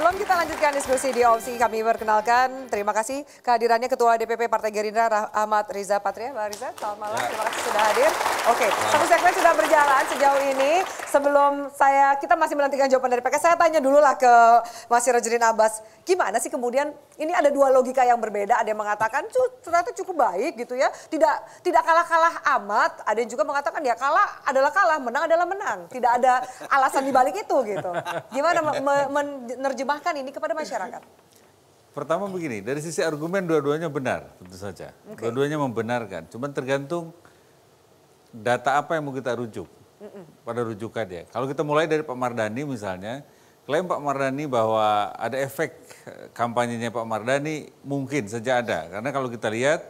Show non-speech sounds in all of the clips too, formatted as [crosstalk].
Sebelum kita lanjutkan diskusi di opsi kami perkenalkan terima kasih kehadirannya Ketua DPP Partai Gerindra Ahmad Riza Patria. Bang Riza, selamat malam. Ya. Terima kasih sudah hadir. Oke, satu segmen sudah berjalan sejauh ini. Sebelum saya kita masih menantikan jawaban dari PKS, saya tanya dulu lah ke Mas Rajerin Abbas. Gimana sih kemudian ini ada dua logika yang berbeda. Ada yang mengatakan ternyata cukup baik gitu ya. Tidak tidak kalah-kalah amat. Ada yang juga mengatakan ya kalah adalah kalah, menang adalah menang. Tidak ada alasan dibalik itu gitu. Gimana menerjemahkan menerjemahkan ini kepada masyarakat? Pertama begini, dari sisi argumen dua-duanya benar, tentu saja. Okay. Dua-duanya membenarkan, Cuma tergantung data apa yang mau kita rujuk pada rujukan ya. Kalau kita mulai dari Pak Mardani misalnya, klaim Pak Mardani bahwa ada efek eh, kampanyenya Pak Mardani mungkin saja ada. Karena kalau kita lihat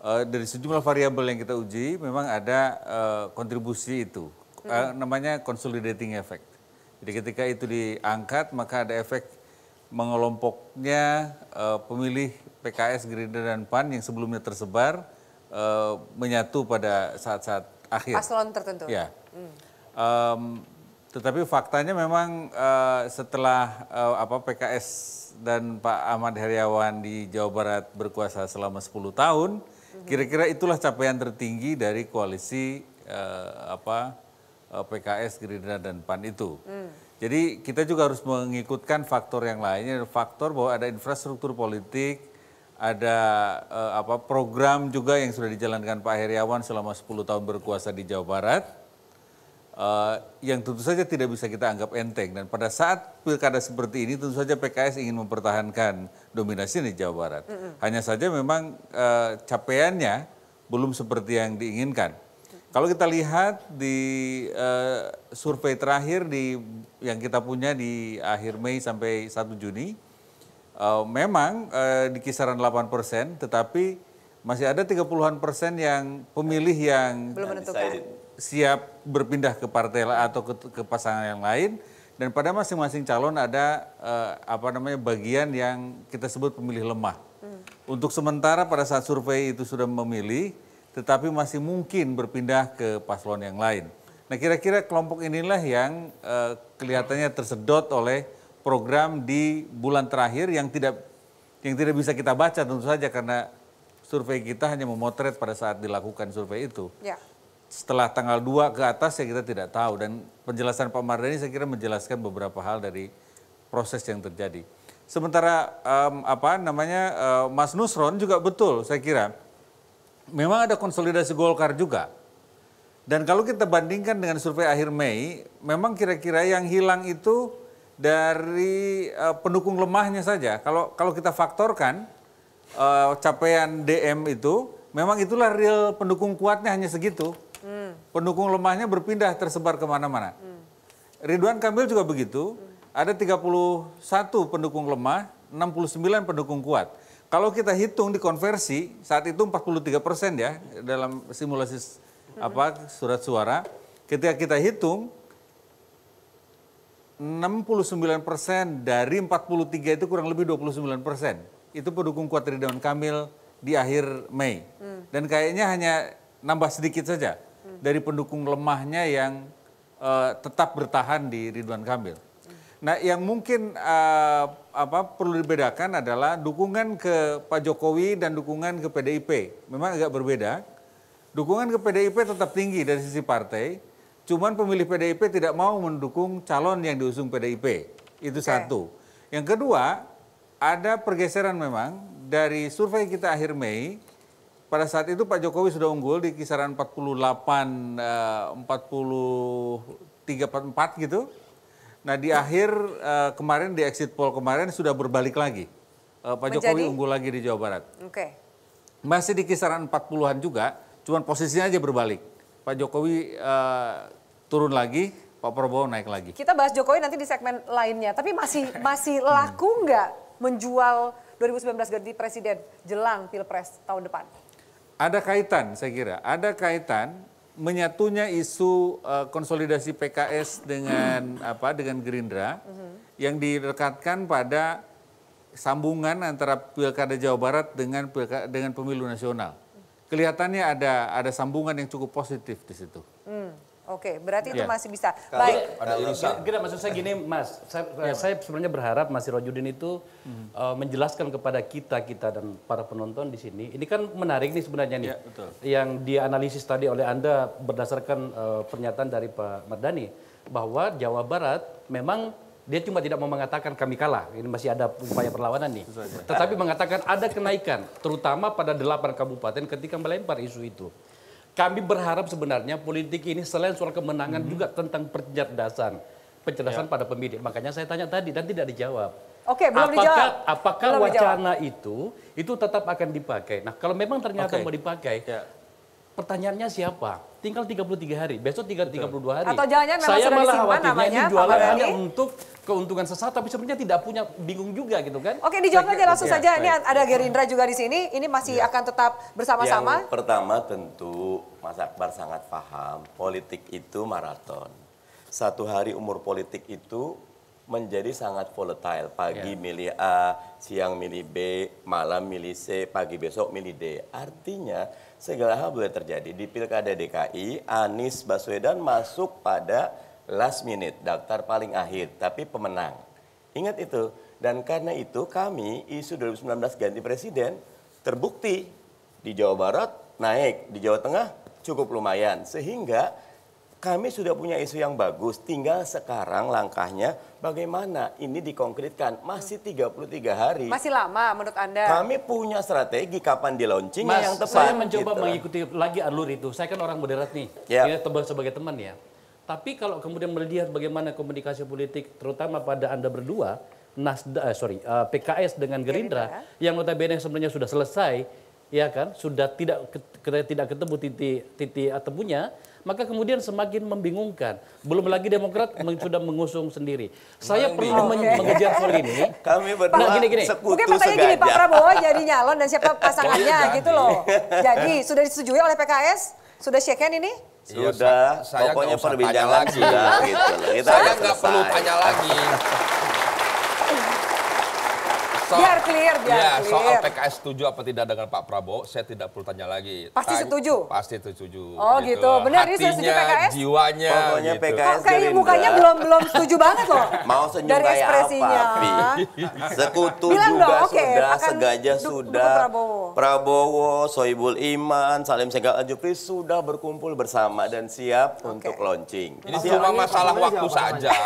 eh, dari sejumlah variabel yang kita uji memang ada eh, kontribusi itu. Mm Namanya consolidating effect. Jadi ketika itu diangkat maka ada efek mengelompoknya uh, pemilih PKS, Gerindra dan PAN yang sebelumnya tersebar uh, menyatu pada saat-saat akhir. Paslon tertentu. Ya. Hmm. Um, tetapi faktanya memang uh, setelah uh, apa PKS dan Pak Ahmad Heriawan di Jawa Barat berkuasa selama 10 tahun, mhm. kira-kira itulah capaian tertinggi dari koalisi uh, apa Eh, PKS, Gerindra dan PAN itu. Hmm. Jadi kita juga harus mengikutkan faktor yang lainnya, faktor bahwa ada infrastruktur politik, ada eh, apa program juga yang sudah dijalankan Pak Heriawan selama 10 tahun berkuasa di Jawa Barat. eh, yang tentu saja tidak bisa kita anggap enteng dan pada saat pilkada seperti ini tentu saja PKS ingin mempertahankan dominasi di Jawa Barat. -hmm. Hanya saja memang eh, capaiannya belum seperti yang diinginkan. Kalau kita lihat di uh, survei terakhir di yang kita punya di akhir Mei sampai 1 Juni, uh, memang uh, di kisaran 8 persen, tetapi masih ada 30-an persen yang pemilih yang Belum siap berpindah ke partai atau ke, ke pasangan yang lain. Dan pada masing-masing calon ada uh, apa namanya bagian yang kita sebut pemilih lemah. Hmm. Untuk sementara pada saat survei itu sudah memilih, tetapi masih mungkin berpindah ke paslon yang lain. Nah, kira-kira kelompok inilah yang eh, kelihatannya tersedot oleh program di bulan terakhir yang tidak yang tidak bisa kita baca tentu saja karena survei kita hanya memotret pada saat dilakukan survei itu. Ya. Setelah tanggal 2 ke atas ya kita tidak tahu dan penjelasan Pak Mardani saya kira menjelaskan beberapa hal dari proses yang terjadi. Sementara um, apa namanya uh, Mas Nusron juga betul saya kira memang ada konsolidasi Golkar juga. Dan kalau kita bandingkan dengan survei akhir Mei, memang kira-kira yang hilang itu dari uh, pendukung lemahnya saja. Kalau kalau kita faktorkan uh, capaian DM itu, memang itulah real pendukung kuatnya hanya segitu. Hmm. Pendukung lemahnya berpindah tersebar kemana-mana. Hmm. Ridwan Kamil juga begitu. Hmm. Ada 31 pendukung lemah, 69 pendukung kuat. Kalau kita hitung dikonversi saat itu 43 persen ya dalam simulasi apa surat suara. Ketika kita hitung 69 persen dari 43 itu kurang lebih 29 persen. Itu pendukung kuat Ridwan Kamil di akhir Mei. Hmm. Dan kayaknya hanya nambah sedikit saja hmm. dari pendukung lemahnya yang uh, tetap bertahan di Ridwan Kamil. Nah, yang mungkin uh, apa perlu dibedakan adalah dukungan ke Pak Jokowi dan dukungan ke PDIP. Memang agak berbeda. Dukungan ke PDIP tetap tinggi dari sisi partai, cuman pemilih PDIP tidak mau mendukung calon yang diusung PDIP. Itu okay. satu. Yang kedua, ada pergeseran memang dari survei kita akhir Mei pada saat itu Pak Jokowi sudah unggul di kisaran 48 uh, 43 44 gitu. Nah di akhir uh, kemarin di exit poll kemarin sudah berbalik lagi. Uh, Pak Menjadi... Jokowi unggul lagi di Jawa Barat. Oke. Okay. Masih di kisaran 40-an juga, cuman posisinya aja berbalik. Pak Jokowi uh, turun lagi, Pak Prabowo naik lagi. Kita bahas Jokowi nanti di segmen lainnya, tapi masih masih laku nggak menjual 2019 ganti presiden jelang Pilpres tahun depan? Ada kaitan saya kira, ada kaitan menyatunya isu uh, konsolidasi PKS dengan [clears throat] apa dengan Gerindra mm-hmm. yang direkatkan pada sambungan antara pilkada Jawa Barat dengan pilkada, dengan pemilu nasional. Kelihatannya ada ada sambungan yang cukup positif di situ. Mm. Oke, berarti ya. itu iya. masih bisa. Kalo Baik. Ada urusan. maksud saya gini, Mas. Saya, ya, saya sebenarnya berharap Mas Rojudin itu hmm. uh, menjelaskan kepada kita kita dan para penonton di sini. Ini kan menarik nih sebenarnya nih. Ya, betul. Yang dianalisis tadi oleh Anda berdasarkan uh, pernyataan dari Pak Mardani bahwa Jawa Barat memang dia cuma tidak mau mengatakan kami kalah, ini masih ada upaya perlawanan nih. Tetapi mengatakan ada kenaikan, terutama pada delapan kabupaten ketika melempar isu itu. Kami berharap sebenarnya politik ini selain soal kemenangan hmm. juga tentang pencerdasan, pencerdasan ya. pada pemilih. Makanya saya tanya tadi dan tidak dijawab. Oke, belum apakah, dijawab. Apakah belum wacana dijawab. itu itu tetap akan dipakai? Nah, kalau memang ternyata okay. mau dipakai, ya pertanyaannya siapa? Tinggal 33 hari, besok 3, 32 hari. Atau jalannya memang Saya sudah malah khawatirnya ini jualan hanya untuk keuntungan sesaat, tapi sebenarnya tidak punya bingung juga gitu kan. Oke, dijawab aja langsung ya, saja. Baik. Ini ada Gerindra juga di sini, ini masih ya. akan tetap bersama-sama. Yang pertama tentu Mas Akbar sangat paham, politik itu maraton. Satu hari umur politik itu menjadi sangat volatile. Pagi ya. milih A, siang milih B, malam milih C, pagi besok milih D. Artinya segala hal boleh terjadi. Di Pilkada DKI, Anies Baswedan masuk pada last minute, daftar paling akhir, tapi pemenang. Ingat itu. Dan karena itu kami isu 2019 ganti presiden terbukti di Jawa Barat naik, di Jawa Tengah cukup lumayan. Sehingga kami sudah punya isu yang bagus, tinggal sekarang langkahnya bagaimana ini dikonkretkan. Masih 33 hari. Masih lama menurut Anda? Kami punya strategi kapan di launching Mas, yang tepat. saya mencoba gitu. mengikuti lagi alur itu. Saya kan orang moderat nih, ya. Ya, sebagai teman ya. Tapi kalau kemudian melihat bagaimana komunikasi politik, terutama pada Anda berdua, Nasda, uh, sorry, uh, eh, PKS dengan Gerindra, Gerindra yang notabene sebenarnya sudah selesai, ya kan, sudah tidak tidak ketemu titik titik temunya, maka kemudian semakin membingungkan. Belum lagi Demokrat sudah mengusung sendiri. Saya perlu mengejar soal ini. Kami berdua nah, gini, gini. sekutu Mungkin katanya gini, Pak Prabowo jadi nyalon dan siapa [laughs] pasangannya gitu loh. Jadi sudah disetujui oleh PKS? Sudah check ini? Iya, sudah, saya pokoknya perbincangan sudah gitu Kita saya nggak perlu tanya lagi soal, biar clear, biar ya, clear. Soal PKS setuju apa tidak dengan Pak Prabowo, saya tidak perlu tanya lagi. Pasti Tanya, setuju? Pasti setuju. Oh gitu, gitu. benar ini setuju PKS? jiwanya. Pokoknya gitu. PKS Kok kayak mukanya belum belum setuju banget loh. [laughs] Mau senyum Dari kayak ekspresinya. apa, [laughs] Sekutu Bilang juga dong, okay, sudah, segaja sudah. Prabowo. Prabowo, Soibul Iman, Salim Segal Ajufri sudah berkumpul bersama dan siap okay. untuk launching. Ini cuma iya, iya, masalah iya. waktu saja. [laughs]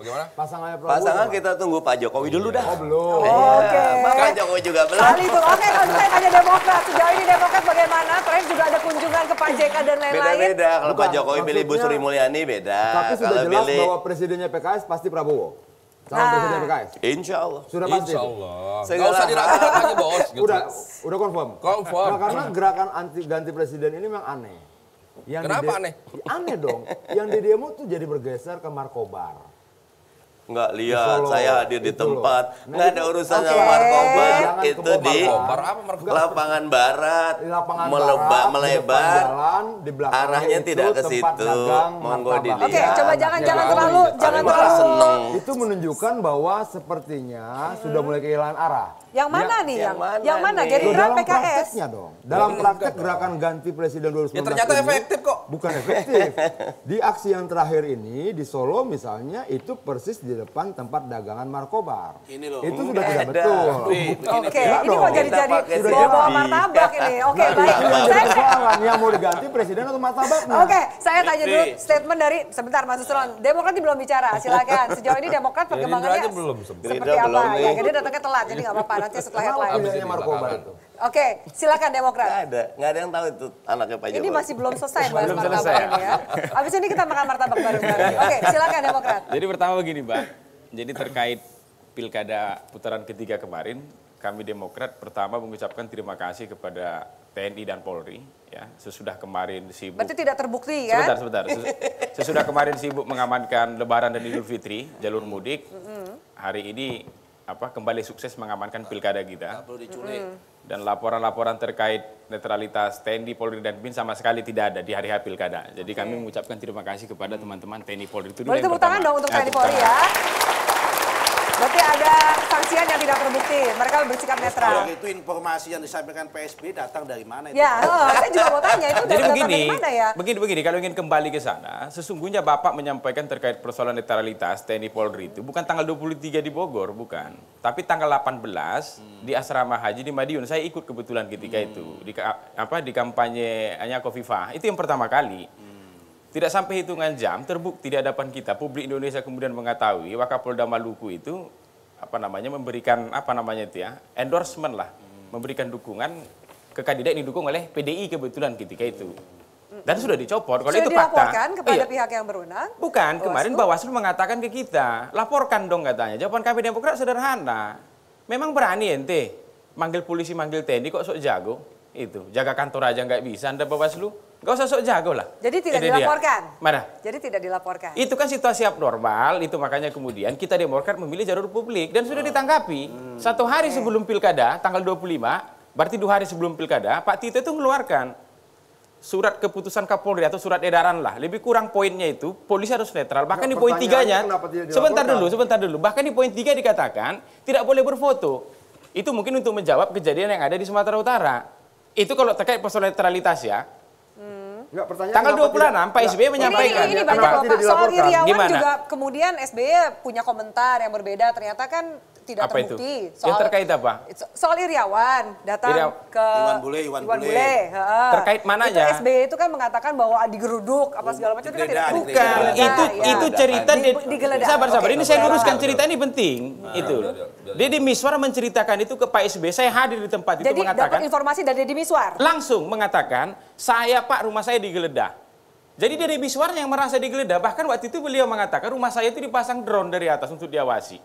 Bagaimana? Pasangannya Prabowo. Pasangan kita tunggu Pak Jokowi dulu dah. Oh belum. Oh, Oke. Okay. Pak Jokowi juga belum. Kali itu. Oke kalau gitu saya tanya Demokrat. Sejauh ini Demokrat bagaimana? Terakhir juga ada kunjungan ke Pak JK dan lain-lain. Beda-beda. Kalau Pak Jokowi pilih Bu Sri Mulyani beda. Tapi sudah kalau jelas pilih... bahwa presidennya PKS pasti Prabowo. nah. Insya Allah. Sudah pasti? Insya Allah. saya Gak usah diragukan lagi bos. [laughs] Gitu. Udah, udah confirm? Confirm. Nah, karena gerakan anti ganti presiden ini memang aneh. Yang Kenapa aneh? aneh dong. Yang di demo tuh jadi bergeser ke Markobar nggak lihat saya hadir di tempat nah, nggak ada urusan okay. sama markobar Jangan itu di lapangan barat lapangan melebar barat, melebar di jalan, di arahnya itu, tidak ke situ monggo dilihat oke okay, coba jangan jangan terlalu jangan terlalu itu menunjukkan bahwa sepertinya hmm. sudah mulai kehilangan arah yang ya, mana ya, nih yang, yang, yang mana Gerindra PKS dalam praktek gerakan ganti presiden 2019 ya ternyata efektif kok bukan efektif. Di aksi yang terakhir ini di Solo misalnya itu persis di depan tempat dagangan Markobar. Ini loh. Itu sudah tidak betul. Oke, ini mau jadi-jadi bawa-bawa martabak ini. [laughs] Oke, baik. Saya yang mau diganti presiden atau martabak. Oke, saya tanya dulu statement dari sebentar Mas Susron. Demokrat belum bicara, silakan. [laughs] Sejauh ini Demokrat perkembangannya belum seperti apa? Ya, jadi datangnya telat, jadi nggak apa-apa. Nanti setelah lain. Abisnya Markobar itu. Oke, silakan Demokrat. Enggak ada, nggak ada yang tahu itu anaknya Pak Jokowi. Ini masih belum selesai, Mas selesai. Ya. ya. Abis ini kita makan martabak bareng-bareng. [laughs] Oke, silakan Demokrat. Jadi pertama begini, Mbak. Jadi terkait pilkada putaran ketiga kemarin, kami Demokrat pertama mengucapkan terima kasih kepada TNI dan Polri ya sesudah kemarin sibuk. Berarti tidak terbukti kan? Sebentar, sebentar. [laughs] Sesudah kemarin sibuk mengamankan Lebaran dan Idul Fitri jalur mudik, hari ini apa kembali sukses mengamankan pilkada kita. Dan laporan-laporan terkait netralitas TNI, Polri dan BIN sama sekali tidak ada di hari hari pilkada. Jadi kami mengucapkan terima kasih kepada teman-teman TNI Polri itu. Boleh tepuk tangan dong untuk TNI Polri ya. Berarti ada kesaksian yang tidak terbukti. Mereka bersikap netral. itu informasi yang disampaikan PSB datang dari mana itu? Ya, oh, saya juga mau tanya itu Jadi begini, dari mana ya? Begini begini, kalau ingin kembali ke sana, sesungguhnya Bapak menyampaikan terkait persoalan netralitas TNI Polri itu bukan tanggal 23 di Bogor, bukan. Tapi tanggal 18 hmm. di asrama Haji di Madiun. Saya ikut kebetulan ketika hmm. itu di apa di kampanye anya Kofifa. Itu yang pertama kali. Hmm. Tidak sampai hitungan jam terbukti di hadapan kita publik Indonesia kemudian mengetahui Wakapolda Maluku itu apa namanya memberikan apa namanya itu ya endorsement lah memberikan dukungan ke kandidat yang didukung oleh PDI kebetulan ketika itu dan sudah dicopot kalau sudah itu fakta kepada iya. pihak yang berwenang bukan oh, kemarin Bawaslu mengatakan ke kita laporkan dong katanya jawaban kami Demokrat sederhana memang berani ente manggil polisi manggil TNI kok sok jago itu jaga kantor aja nggak bisa anda Bawaslu Gak usah sok jago lah. Jadi tidak Ini dilaporkan? Dia. Mana? Jadi tidak dilaporkan? Itu kan situasi abnormal, itu makanya kemudian kita Demokrat memilih jalur publik. Dan sudah ditanggapi. Hmm. Satu hari okay. sebelum pilkada, tanggal 25, berarti dua hari sebelum pilkada, Pak Tito itu mengeluarkan surat keputusan Kapolri atau surat edaran lah. Lebih kurang poinnya itu, polisi harus netral. Bahkan Nggak, di poin tiganya, sebentar dulu, sebentar dulu. Bahkan di poin tiga dikatakan, tidak boleh berfoto. Itu mungkin untuk menjawab kejadian yang ada di Sumatera Utara. Itu kalau terkait persoalan netralitas ya, Enggak, pertanyaan Tanggal 26 Pak SBY menyampaikan. Ini, ini, ini banyak Pak. Soal Iriawan Gimana? juga kemudian SBY e punya komentar yang berbeda. Ternyata kan tidak apa terbukti. Itu? Soal, yang terkait apa? Soal Iriawan datang Iriawan. ke Iwan Bule, Iwan, Iwan Bule. Bule. Terkait mananya? Itu SBY itu kan mengatakan bahwa digeruduk apa segala macam itu kan tidak terbukti. Bukan, itu ya. itu cerita di, di, di Sabar sabar, okay, ini saya luruskan cerita ini penting. Nah, itu. Deddy Miswar menceritakan itu ke Pak SBY. Saya hadir di tempat Jadi, itu mengatakan. Jadi dapat informasi dari Deddy Miswar. Langsung mengatakan, "Saya Pak, rumah saya digeledah." Jadi dari Miswar yang merasa digeledah, bahkan waktu itu beliau mengatakan rumah saya itu dipasang drone dari atas untuk diawasi.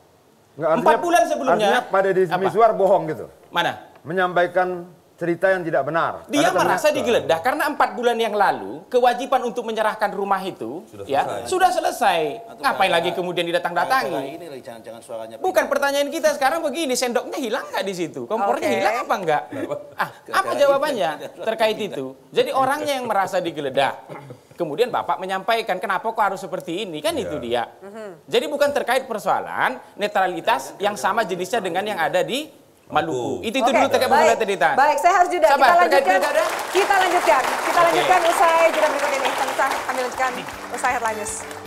Enggak, Empat bulan sebelumnya. Artinya pada di Miswar bohong gitu. Mana? Menyampaikan cerita yang tidak benar. Dia karena merasa digeledah karena empat bulan yang lalu kewajiban untuk menyerahkan rumah itu sudah ya selesai. sudah selesai. Atau Ngapain lagi kemudian didatang-datangi? Ini jangan, jangan suaranya. Bukan pilih. pertanyaan kita sekarang begini, sendoknya hilang nggak di situ? Kompornya okay. hilang apa enggak? ah, apa jawabannya terkait itu? Jadi orangnya yang merasa digeledah Kemudian Bapak menyampaikan kenapa kok harus seperti ini kan yeah. itu iya. dia. Mm Jadi bukan terkait persoalan netralitas yang sama jenisnya dengan yang ada di Maluku. Itu itu okay. dulu terkait pemerintah tadi Tan. Baik, saya harus juga kita lanjutkan. Kita lanjutkan. Kita okay. lanjutkan usai jeda berikut ini. Kita ambil lanjutkan usai headline news.